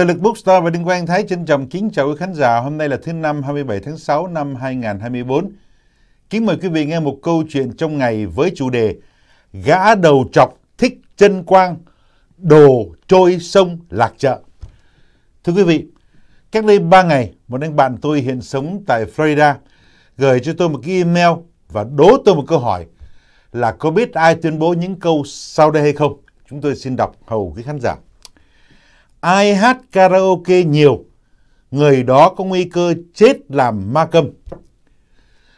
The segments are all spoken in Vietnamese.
Từ lực Bookstore và Đinh Quang Thái trên trọng kính chào quý khán giả. Hôm nay là thứ năm 27 tháng 6 năm 2024. Kính mời quý vị nghe một câu chuyện trong ngày với chủ đề Gã đầu trọc thích chân quang, đồ trôi sông lạc chợ. Thưa quý vị, cách đây 3 ngày, một anh bạn tôi hiện sống tại Florida gửi cho tôi một cái email và đố tôi một câu hỏi là có biết ai tuyên bố những câu sau đây hay không? Chúng tôi xin đọc hầu quý khán giả. Ai hát karaoke nhiều, người đó có nguy cơ chết làm ma câm.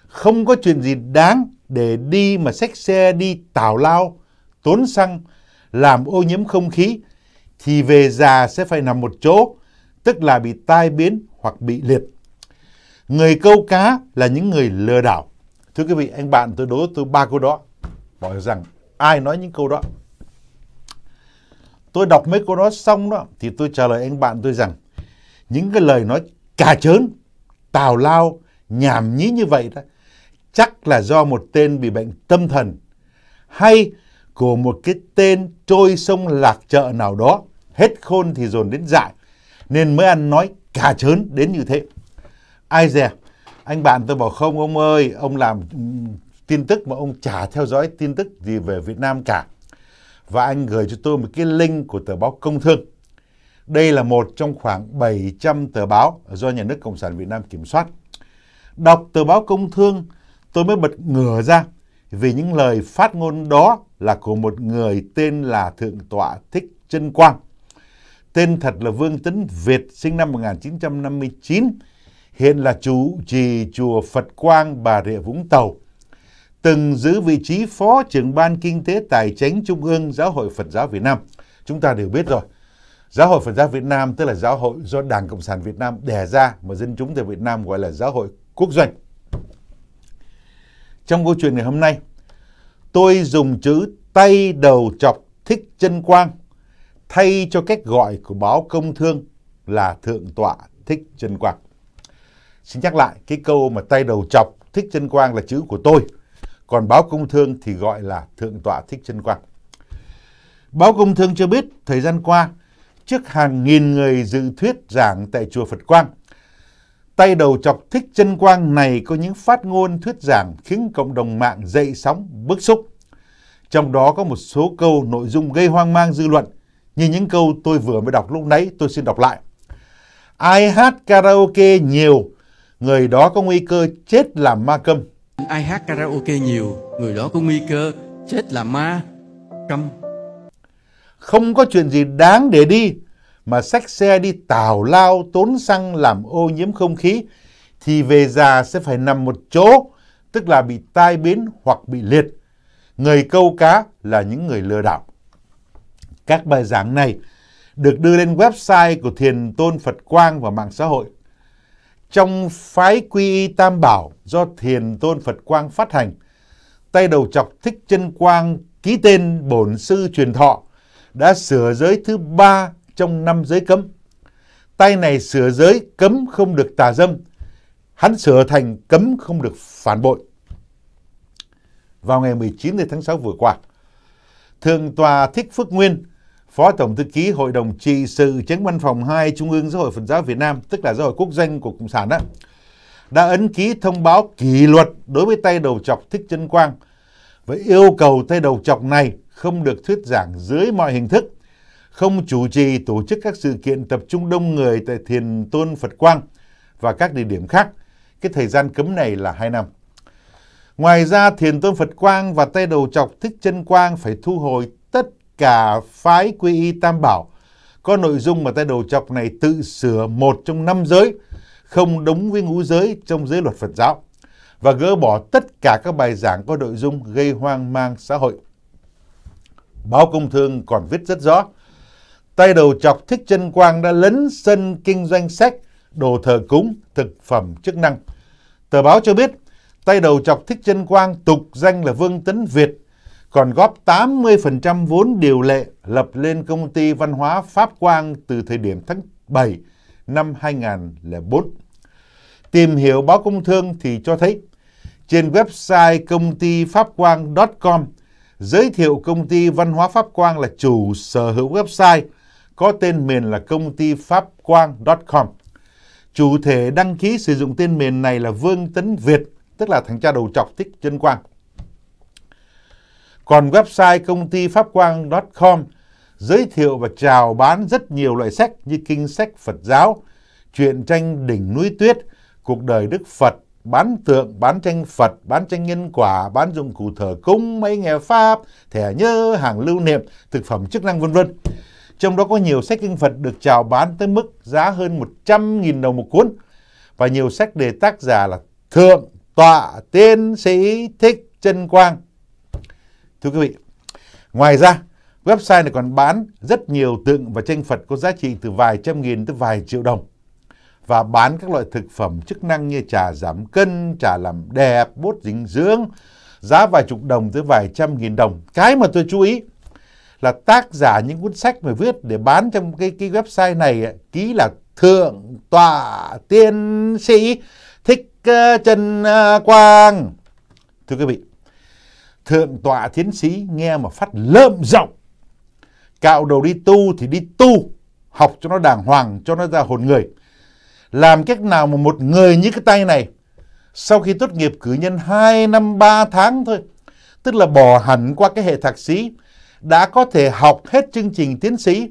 Không có chuyện gì đáng để đi mà xách xe đi tào lao, tốn xăng, làm ô nhiễm không khí, thì về già sẽ phải nằm một chỗ, tức là bị tai biến hoặc bị liệt. Người câu cá là những người lừa đảo. Thưa quý vị, anh bạn tôi đối tôi ba câu đó. Bảo rằng ai nói những câu đó Tôi đọc mấy câu đó xong đó thì tôi trả lời anh bạn tôi rằng những cái lời nói cà chớn, tào lao, nhảm nhí như vậy đó chắc là do một tên bị bệnh tâm thần hay của một cái tên trôi sông lạc chợ nào đó hết khôn thì dồn đến dại nên mới ăn nói cà chớn đến như thế. Ai dè, anh bạn tôi bảo không ông ơi, ông làm ừ, tin tức mà ông chả theo dõi tin tức gì về Việt Nam cả và anh gửi cho tôi một cái link của tờ báo Công Thương. Đây là một trong khoảng 700 tờ báo do nhà nước Cộng sản Việt Nam kiểm soát. Đọc tờ báo Công Thương, tôi mới bật ngửa ra vì những lời phát ngôn đó là của một người tên là Thượng tọa Thích Trân Quang. Tên thật là Vương Tấn Việt, sinh năm 1959, hiện là chủ trì chùa Phật Quang Bà Rịa Vũng Tàu từng giữ vị trí Phó trưởng Ban Kinh tế Tài chính Trung ương Giáo hội Phật giáo Việt Nam. Chúng ta đều biết rồi, Giáo hội Phật giáo Việt Nam tức là giáo hội do Đảng Cộng sản Việt Nam đẻ ra mà dân chúng tại Việt Nam gọi là giáo hội quốc doanh. Trong câu chuyện ngày hôm nay, tôi dùng chữ tay đầu chọc thích chân quang thay cho cách gọi của báo công thương là thượng tọa thích chân quang. Xin nhắc lại, cái câu mà tay đầu chọc thích chân quang là chữ của tôi còn báo công thương thì gọi là thượng tọa thích chân quang. Báo công thương cho biết thời gian qua, trước hàng nghìn người dự thuyết giảng tại chùa Phật Quang, tay đầu chọc thích chân quang này có những phát ngôn thuyết giảng khiến cộng đồng mạng dậy sóng bức xúc. Trong đó có một số câu nội dung gây hoang mang dư luận, như những câu tôi vừa mới đọc lúc nãy tôi xin đọc lại. Ai hát karaoke nhiều, người đó có nguy cơ chết làm ma câm ai hát karaoke nhiều người đó có nguy cơ chết là ma câm không có chuyện gì đáng để đi mà xách xe đi tào lao tốn xăng làm ô nhiễm không khí thì về già sẽ phải nằm một chỗ tức là bị tai biến hoặc bị liệt người câu cá là những người lừa đảo các bài giảng này được đưa lên website của Thiền Tôn Phật Quang và mạng xã hội trong phái quy y tam bảo do Thiền Tôn Phật Quang phát hành, tay đầu chọc Thích Chân Quang ký tên bổn sư truyền thọ đã sửa giới thứ ba trong năm giới cấm. Tay này sửa giới cấm không được tà dâm, hắn sửa thành cấm không được phản bội. Vào ngày 19 tháng 6 vừa qua, Thượng tòa Thích Phước Nguyên Phó Tổng Thư ký Hội đồng Trị sự Chánh Văn phòng 2 Trung ương Giáo hội Phật giáo Việt Nam, tức là Giáo hội Quốc doanh của Cộng sản đó, đã ấn ký thông báo kỷ luật đối với tay đầu chọc Thích Trân Quang và yêu cầu tay đầu chọc này không được thuyết giảng dưới mọi hình thức, không chủ trì tổ chức các sự kiện tập trung đông người tại Thiền Tôn Phật Quang và các địa điểm khác. Cái thời gian cấm này là 2 năm. Ngoài ra, Thiền Tôn Phật Quang và tay đầu chọc Thích Trân Quang phải thu hồi tất cả phái quy y tam bảo có nội dung mà tay đầu chọc này tự sửa một trong năm giới không đúng với ngũ giới trong giới luật Phật giáo và gỡ bỏ tất cả các bài giảng có nội dung gây hoang mang xã hội. Báo Công Thương còn viết rất rõ, tay đầu chọc Thích Chân Quang đã lấn sân kinh doanh sách, đồ thờ cúng, thực phẩm chức năng. Tờ báo cho biết, tay đầu chọc Thích Chân Quang tục danh là Vương Tấn Việt còn góp 80% vốn điều lệ lập lên công ty văn hóa Pháp Quang từ thời điểm tháng 7 năm 2004. Tìm hiểu báo công thương thì cho thấy trên website công ty pháp quang.com giới thiệu công ty văn hóa Pháp Quang là chủ sở hữu website có tên miền là công ty pháp quang.com. Chủ thể đăng ký sử dụng tên miền này là Vương Tấn Việt, tức là thằng cha đầu trọc thích chân quang. Còn website công ty pháp quang.com giới thiệu và chào bán rất nhiều loại sách như kinh sách Phật giáo, truyện tranh đỉnh núi tuyết, cuộc đời Đức Phật, bán tượng, bán tranh Phật, bán tranh nhân quả, bán dụng cụ thờ cúng, máy nghe Pháp, thẻ nhớ, hàng lưu niệm, thực phẩm chức năng vân vân. Trong đó có nhiều sách kinh Phật được chào bán tới mức giá hơn 100.000 đồng một cuốn và nhiều sách đề tác giả là Thượng, Tọa, Tiên, Sĩ, Thích, Chân Quang, Thưa quý vị, ngoài ra website này còn bán rất nhiều tượng và tranh Phật có giá trị từ vài trăm nghìn tới vài triệu đồng và bán các loại thực phẩm chức năng như trà giảm cân, trà làm đẹp, bốt dinh dưỡng, giá vài chục đồng tới vài trăm nghìn đồng. Cái mà tôi chú ý là tác giả những cuốn sách mà viết để bán trong cái cái website này ký là thượng tọa tiên sĩ thích ờ, trần ờ, quang. Thưa quý vị, Thượng tọa tiến sĩ nghe mà phát lợm giọng. Cạo đầu đi tu thì đi tu, học cho nó đàng hoàng, cho nó ra hồn người. Làm cách nào mà một người như cái tay này, sau khi tốt nghiệp cử nhân 2 năm 3 tháng thôi, tức là bỏ hẳn qua cái hệ thạc sĩ, đã có thể học hết chương trình tiến sĩ,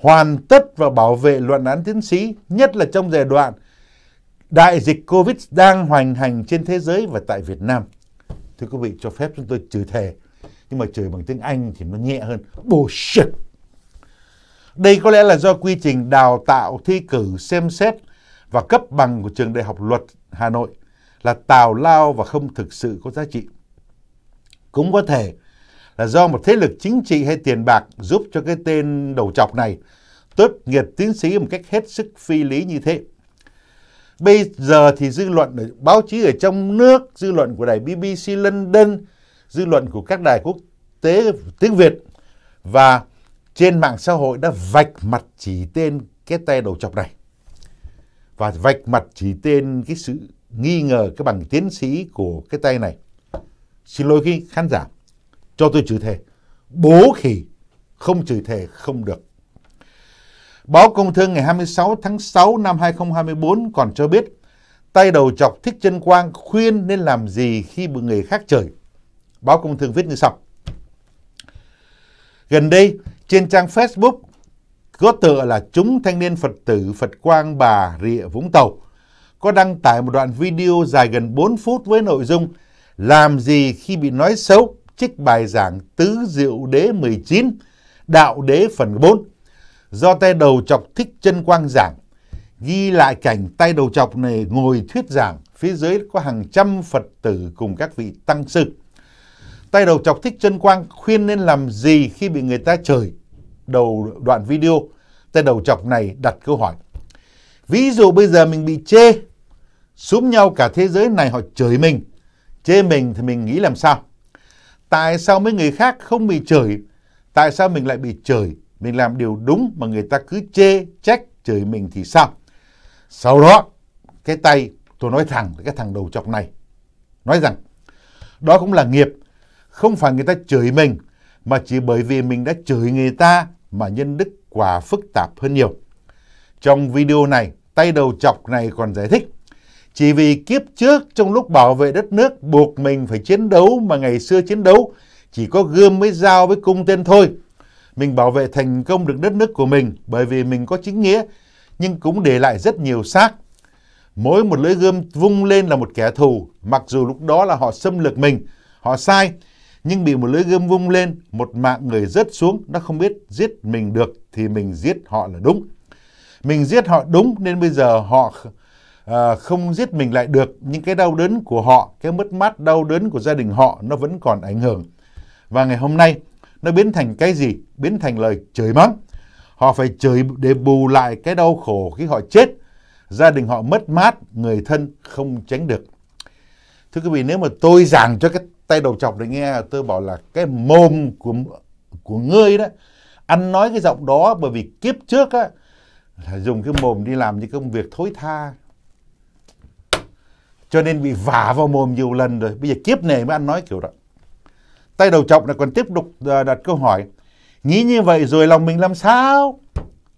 hoàn tất và bảo vệ luận án tiến sĩ, nhất là trong giai đoạn đại dịch Covid đang hoành hành trên thế giới và tại Việt Nam thưa quý vị cho phép chúng tôi chửi thề nhưng mà chửi bằng tiếng Anh thì nó nhẹ hơn bullshit đây có lẽ là do quy trình đào tạo thi cử xem xét và cấp bằng của trường đại học luật Hà Nội là tào lao và không thực sự có giá trị cũng có thể là do một thế lực chính trị hay tiền bạc giúp cho cái tên đầu chọc này tốt nghiệp tiến sĩ một cách hết sức phi lý như thế Bây giờ thì dư luận ở, báo chí ở trong nước, dư luận của đài BBC London, dư luận của các đài quốc tế tiếng Việt và trên mạng xã hội đã vạch mặt chỉ tên cái tay đầu chọc này và vạch mặt chỉ tên cái sự nghi ngờ cái bằng tiến sĩ của cái tay này. Xin lỗi khi khán giả, cho tôi chữ thề, bố khỉ không chửi thề không được. Báo Công Thương ngày 26 tháng 6 năm 2024 còn cho biết tay đầu chọc Thích Chân Quang khuyên nên làm gì khi bị người khác chửi. Báo Công Thương viết như sau. Gần đây, trên trang Facebook có tựa là Chúng Thanh niên Phật tử Phật Quang Bà Rịa Vũng Tàu có đăng tải một đoạn video dài gần 4 phút với nội dung Làm gì khi bị nói xấu trích bài giảng Tứ Diệu Đế 19 Đạo Đế phần 4 do tay đầu chọc thích chân quang giảng ghi lại cảnh tay đầu chọc này ngồi thuyết giảng phía dưới có hàng trăm phật tử cùng các vị tăng sư tay đầu chọc thích chân quang khuyên nên làm gì khi bị người ta chửi đầu đoạn video tay đầu chọc này đặt câu hỏi ví dụ bây giờ mình bị chê Xúm nhau cả thế giới này họ chửi mình. Chê mình thì mình nghĩ làm sao? Tại sao mấy người khác không bị chửi? Tại sao mình lại bị chửi? mình làm điều đúng mà người ta cứ chê trách chửi mình thì sao sau đó cái tay tôi nói thẳng với cái thằng đầu chọc này nói rằng đó cũng là nghiệp không phải người ta chửi mình mà chỉ bởi vì mình đã chửi người ta mà nhân đức quả phức tạp hơn nhiều trong video này tay đầu chọc này còn giải thích chỉ vì kiếp trước trong lúc bảo vệ đất nước buộc mình phải chiến đấu mà ngày xưa chiến đấu chỉ có gươm với dao với cung tên thôi mình bảo vệ thành công được đất nước của mình bởi vì mình có chính nghĩa, nhưng cũng để lại rất nhiều xác. Mỗi một lưỡi gươm vung lên là một kẻ thù, mặc dù lúc đó là họ xâm lược mình, họ sai, nhưng bị một lưỡi gươm vung lên, một mạng người rớt xuống, nó không biết giết mình được thì mình giết họ là đúng. Mình giết họ đúng nên bây giờ họ à, không giết mình lại được nhưng cái đau đớn của họ, cái mất mát đau đớn của gia đình họ nó vẫn còn ảnh hưởng. Và ngày hôm nay nó biến thành cái gì? Biến thành lời chửi mắng. Họ phải chửi để bù lại cái đau khổ khi họ chết. Gia đình họ mất mát, người thân không tránh được. Thưa quý vị, nếu mà tôi giảng cho cái tay đầu chọc này nghe, tôi bảo là cái mồm của của ngươi đó, ăn nói cái giọng đó bởi vì kiếp trước á, là dùng cái mồm đi làm những công việc thối tha. Cho nên bị vả vào mồm nhiều lần rồi, bây giờ kiếp này mới ăn nói kiểu đó tay đầu trọng này còn tiếp tục à, đặt câu hỏi nghĩ như vậy rồi lòng mình làm sao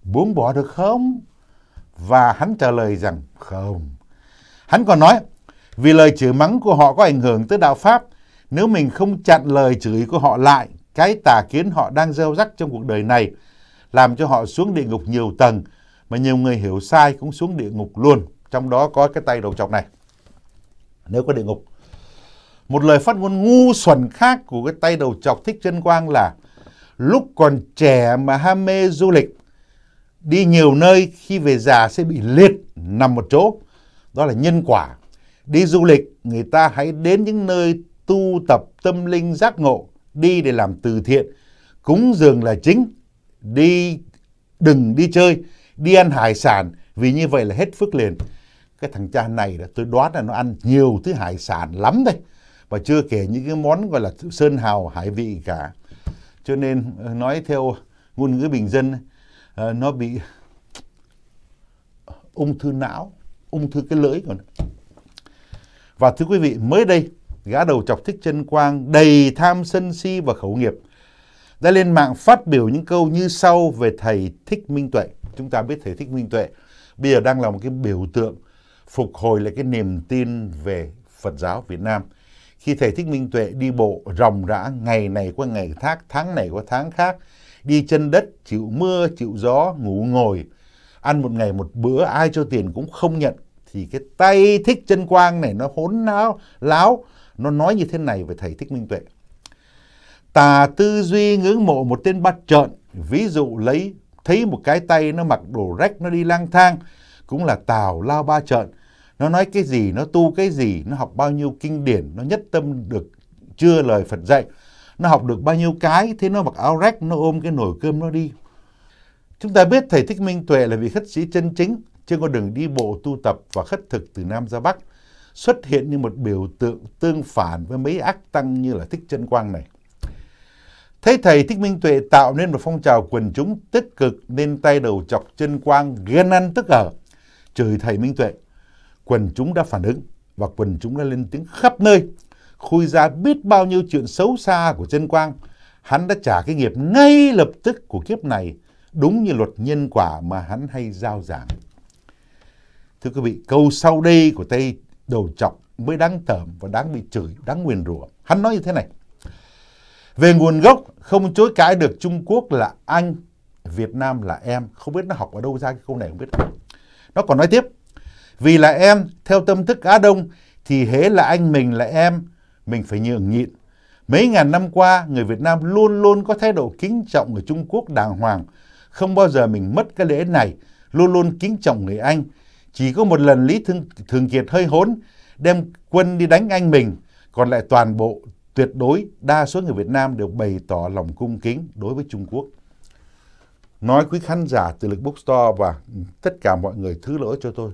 buông bỏ được không và hắn trả lời rằng không hắn còn nói vì lời chửi mắng của họ có ảnh hưởng tới đạo pháp nếu mình không chặn lời chửi của họ lại cái tà kiến họ đang gieo rắc trong cuộc đời này làm cho họ xuống địa ngục nhiều tầng mà nhiều người hiểu sai cũng xuống địa ngục luôn trong đó có cái tay đầu trọc này nếu có địa ngục một lời phát ngôn ngu xuẩn khác của cái tay đầu chọc Thích chân Quang là lúc còn trẻ mà ham mê du lịch, đi nhiều nơi khi về già sẽ bị liệt nằm một chỗ. Đó là nhân quả. Đi du lịch, người ta hãy đến những nơi tu tập tâm linh giác ngộ, đi để làm từ thiện, cúng dường là chính, đi đừng đi chơi, đi ăn hải sản vì như vậy là hết phước liền. Cái thằng cha này là tôi đoán là nó ăn nhiều thứ hải sản lắm đây và chưa kể những cái món gọi là sơn hào hải vị cả cho nên ờ, nói theo ngôn ngữ bình dân ờ, nó bị ung thư não ung thư cái lưỡi còn và thưa quý vị mới đây gã đầu chọc thích chân quang đầy tham sân si và khẩu nghiệp đã lên mạng phát biểu những câu như sau về thầy thích minh tuệ chúng ta biết thầy thích minh tuệ bây giờ đang là một cái biểu tượng phục hồi lại cái niềm tin về phật giáo việt nam khi Thầy Thích Minh Tuệ đi bộ ròng rã ngày này qua ngày khác, tháng này qua tháng khác, đi chân đất, chịu mưa, chịu gió, ngủ ngồi, ăn một ngày một bữa ai cho tiền cũng không nhận thì cái tay thích chân quang này nó hốn não láo nó nói như thế này về thầy thích minh tuệ tà tư duy ngưỡng mộ một tên bắt trợn ví dụ lấy thấy một cái tay nó mặc đồ rách nó đi lang thang cũng là tào lao ba trợn nó nói cái gì, nó tu cái gì, nó học bao nhiêu kinh điển, nó nhất tâm được chưa lời Phật dạy, nó học được bao nhiêu cái, thế nó mặc áo rách, nó ôm cái nồi cơm nó đi. Chúng ta biết Thầy Thích Minh Tuệ là vị khất sĩ chân chính, trên con đường đi bộ tu tập và khất thực từ Nam ra Bắc, xuất hiện như một biểu tượng tương phản với mấy ác tăng như là Thích Chân Quang này. Thấy Thầy Thích Minh Tuệ tạo nên một phong trào quần chúng tích cực nên tay đầu chọc chân quang ghen ăn tức ở, chửi Thầy Minh Tuệ quần chúng đã phản ứng và quần chúng đã lên tiếng khắp nơi. Khui ra biết bao nhiêu chuyện xấu xa của Trân Quang, hắn đã trả cái nghiệp ngay lập tức của kiếp này, đúng như luật nhân quả mà hắn hay giao giảng. Thưa quý vị, câu sau đây của Tây Đầu Chọc mới đáng tởm và đáng bị chửi, đáng nguyền rủa. Hắn nói như thế này. Về nguồn gốc, không chối cãi được Trung Quốc là anh, Việt Nam là em. Không biết nó học ở đâu ra cái câu này không biết. Nó còn nói tiếp. Vì là em, theo tâm thức Á Đông, thì hễ là anh mình là em, mình phải nhường nhịn. Mấy ngàn năm qua, người Việt Nam luôn luôn có thái độ kính trọng người Trung Quốc đàng hoàng. Không bao giờ mình mất cái lễ này, luôn luôn kính trọng người Anh. Chỉ có một lần Lý Thường, Thường Kiệt hơi hốn, đem quân đi đánh anh mình, còn lại toàn bộ tuyệt đối đa số người Việt Nam đều bày tỏ lòng cung kính đối với Trung Quốc. Nói quý khán giả từ lực bookstore và tất cả mọi người thứ lỗi cho tôi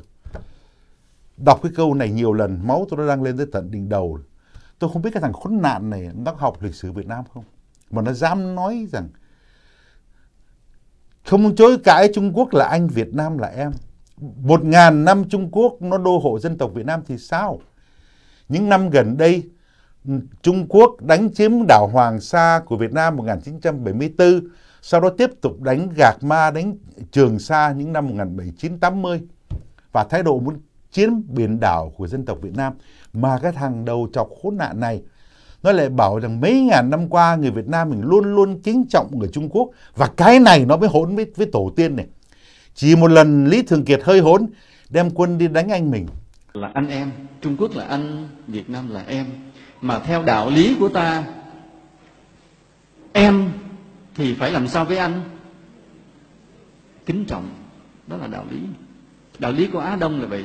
đọc cái câu này nhiều lần máu tôi nó đang lên tới tận đỉnh đầu tôi không biết cái thằng khốn nạn này nó học lịch sử Việt Nam không mà nó dám nói rằng không chối cãi Trung Quốc là anh Việt Nam là em một ngàn năm Trung Quốc nó đô hộ dân tộc Việt Nam thì sao những năm gần đây Trung Quốc đánh chiếm đảo Hoàng Sa của Việt Nam 1974 sau đó tiếp tục đánh Gạc Ma đánh Trường Sa những năm 1780 và thái độ muốn chiếm biển đảo của dân tộc Việt Nam mà cái thằng đầu chọc khốn nạn này nó lại bảo rằng mấy ngàn năm qua người Việt Nam mình luôn luôn kính trọng người Trung Quốc và cái này nó mới hỗn với, với tổ tiên này chỉ một lần Lý Thường Kiệt hơi hỗn đem quân đi đánh anh mình là anh em Trung Quốc là anh Việt Nam là em mà theo đạo lý của ta em thì phải làm sao với anh kính trọng đó là đạo lý đạo lý của á đông là vậy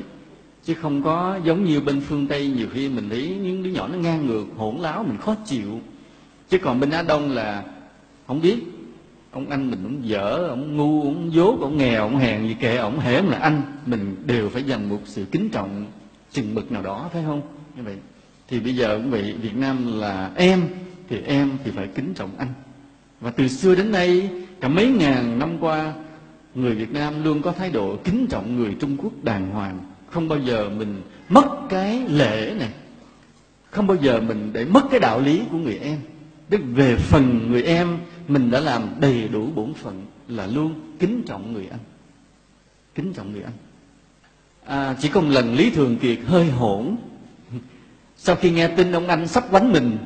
chứ không có giống như bên phương tây nhiều khi mình thấy những đứa nhỏ nó ngang ngược hỗn láo mình khó chịu chứ còn bên á đông là không biết ông anh mình cũng dở ông ngu ông dốt ông nghèo ông hèn gì kệ ông hễ là anh mình đều phải dành một sự kính trọng chừng mực nào đó phải không như vậy thì bây giờ cũng vậy việt nam là em thì em thì phải kính trọng anh và từ xưa đến nay cả mấy ngàn năm qua người việt nam luôn có thái độ kính trọng người trung quốc đàng hoàng không bao giờ mình mất cái lễ này không bao giờ mình để mất cái đạo lý của người em tức về phần người em mình đã làm đầy đủ bổn phận là luôn kính trọng người anh kính trọng người anh à, chỉ có một lần lý thường kiệt hơi hỗn sau khi nghe tin ông anh sắp đánh mình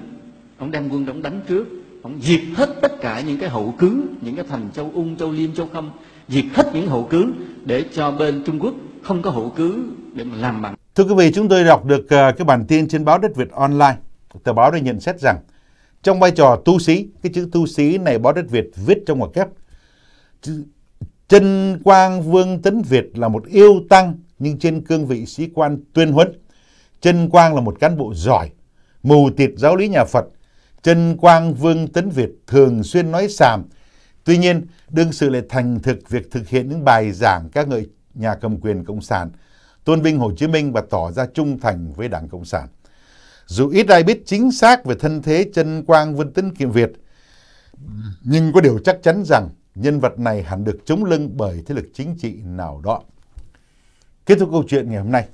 ông đem quân đóng đánh trước ông diệt hết tất cả những cái hậu cứ những cái thành châu ung châu liêm châu khâm diệt hết những hậu cứ để cho bên trung quốc không có hữu cứ để mà làm bằng. Thưa quý vị, chúng tôi đọc được à, cái bản tin trên báo Đất Việt Online. Tờ báo đã nhận xét rằng trong vai trò tu sĩ, cái chữ tu sĩ này báo Đất Việt viết trong ngoặc kép. Trân Quang Vương Tấn Việt là một yêu tăng nhưng trên cương vị sĩ quan tuyên huấn. Trân Quang là một cán bộ giỏi, mù tịt giáo lý nhà Phật. Trân Quang Vương Tấn Việt thường xuyên nói sàm. Tuy nhiên, đương sự lại thành thực việc thực hiện những bài giảng các ngợi nhà cầm quyền Cộng sản, tôn vinh Hồ Chí Minh và tỏ ra trung thành với Đảng Cộng sản. Dù ít ai biết chính xác về thân thế chân quang Vân Tấn Kiệm Việt, nhưng có điều chắc chắn rằng nhân vật này hẳn được chống lưng bởi thế lực chính trị nào đó. Kết thúc câu chuyện ngày hôm nay,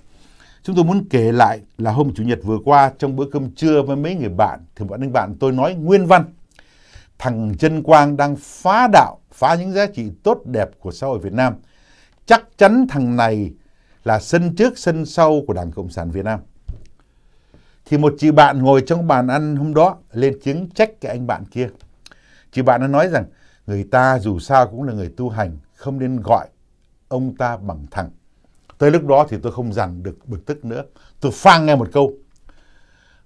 chúng tôi muốn kể lại là hôm Chủ nhật vừa qua trong bữa cơm trưa với mấy người bạn, thì bọn anh bạn tôi nói nguyên văn. Thằng Trân Quang đang phá đạo, phá những giá trị tốt đẹp của xã hội Việt Nam – chắc chắn thằng này là sân trước sân sau của Đảng Cộng sản Việt Nam. Thì một chị bạn ngồi trong bàn ăn hôm đó lên tiếng trách cái anh bạn kia. Chị bạn nó nói rằng người ta dù sao cũng là người tu hành, không nên gọi ông ta bằng thằng. Tới lúc đó thì tôi không dằn được bực tức nữa. Tôi phang nghe một câu.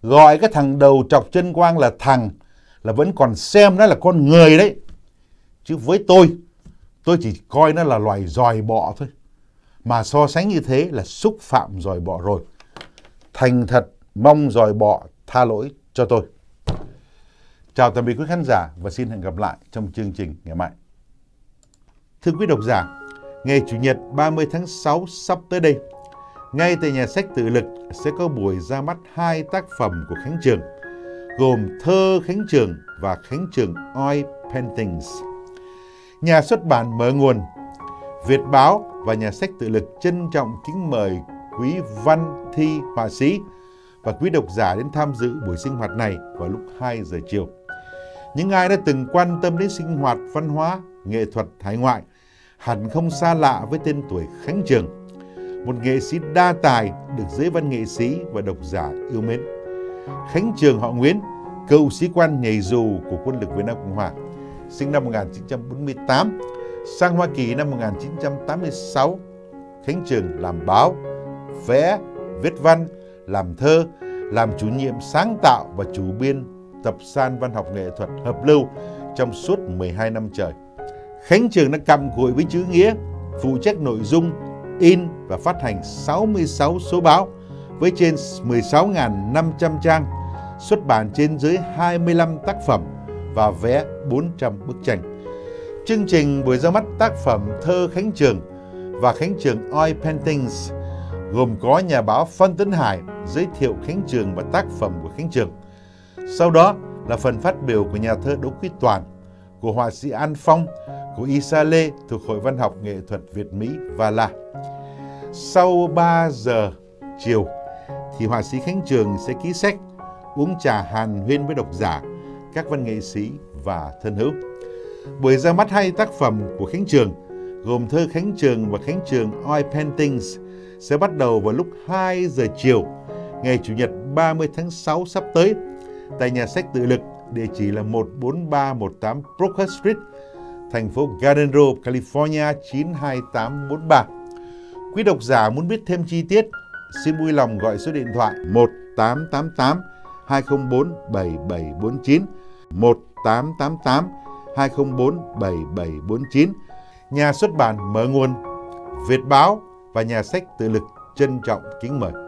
Gọi cái thằng đầu chọc chân quang là thằng là vẫn còn xem nó là con người đấy. Chứ với tôi Tôi chỉ coi nó là loài dòi bọ thôi. Mà so sánh như thế là xúc phạm dòi bọ rồi. Thành thật mong dòi bọ tha lỗi cho tôi. Chào tạm biệt quý khán giả và xin hẹn gặp lại trong chương trình ngày mai. Thưa quý độc giả, ngày Chủ nhật 30 tháng 6 sắp tới đây, ngay tại nhà sách tự lực sẽ có buổi ra mắt hai tác phẩm của Khánh Trường, gồm Thơ Khánh Trường và Khánh Trường Oil Paintings nhà xuất bản mở nguồn, Việt Báo và nhà sách tự lực trân trọng kính mời quý văn thi họa sĩ và quý độc giả đến tham dự buổi sinh hoạt này vào lúc 2 giờ chiều. Những ai đã từng quan tâm đến sinh hoạt văn hóa, nghệ thuật hải ngoại hẳn không xa lạ với tên tuổi Khánh Trường, một nghệ sĩ đa tài được giới văn nghệ sĩ và độc giả yêu mến. Khánh Trường họ Nguyễn, cựu sĩ quan nhảy dù của quân lực Việt Nam Cộng Hòa sinh năm 1948, sang Hoa Kỳ năm 1986, Khánh Trường làm báo, vẽ, viết văn, làm thơ, làm chủ nhiệm sáng tạo và chủ biên tập san văn học nghệ thuật hợp lưu trong suốt 12 năm trời. Khánh Trường đã cầm cụi với chữ nghĩa, phụ trách nội dung, in và phát hành 66 số báo với trên 16.500 trang, xuất bản trên dưới 25 tác phẩm và vẽ 400 bức tranh. Chương trình buổi ra mắt tác phẩm Thơ Khánh Trường và Khánh Trường Oil Paintings gồm có nhà báo Phan Tấn Hải giới thiệu Khánh Trường và tác phẩm của Khánh Trường. Sau đó là phần phát biểu của nhà thơ Đỗ Quý Toàn, của họa sĩ An Phong, của Isa Lê thuộc Hội Văn học Nghệ thuật Việt Mỹ và là sau 3 giờ chiều thì họa sĩ Khánh Trường sẽ ký sách uống trà hàn huyên với độc giả các văn nghệ sĩ và thân hữu. Buổi ra mắt hai tác phẩm của Khánh Trường gồm thơ Khánh Trường và Khánh Trường Oil Paintings sẽ bắt đầu vào lúc 2 giờ chiều ngày Chủ nhật 30 tháng 6 sắp tới tại nhà sách tự lực địa chỉ là 14318 Brookhead Street, thành phố Garden Grove, California 92843. Quý độc giả muốn biết thêm chi tiết, xin vui lòng gọi số điện thoại 1888 204 7749 1888 204 7749. Nhà xuất bản Mở Nguồn, Việt Báo và Nhà sách Tự Lực trân trọng kính mời.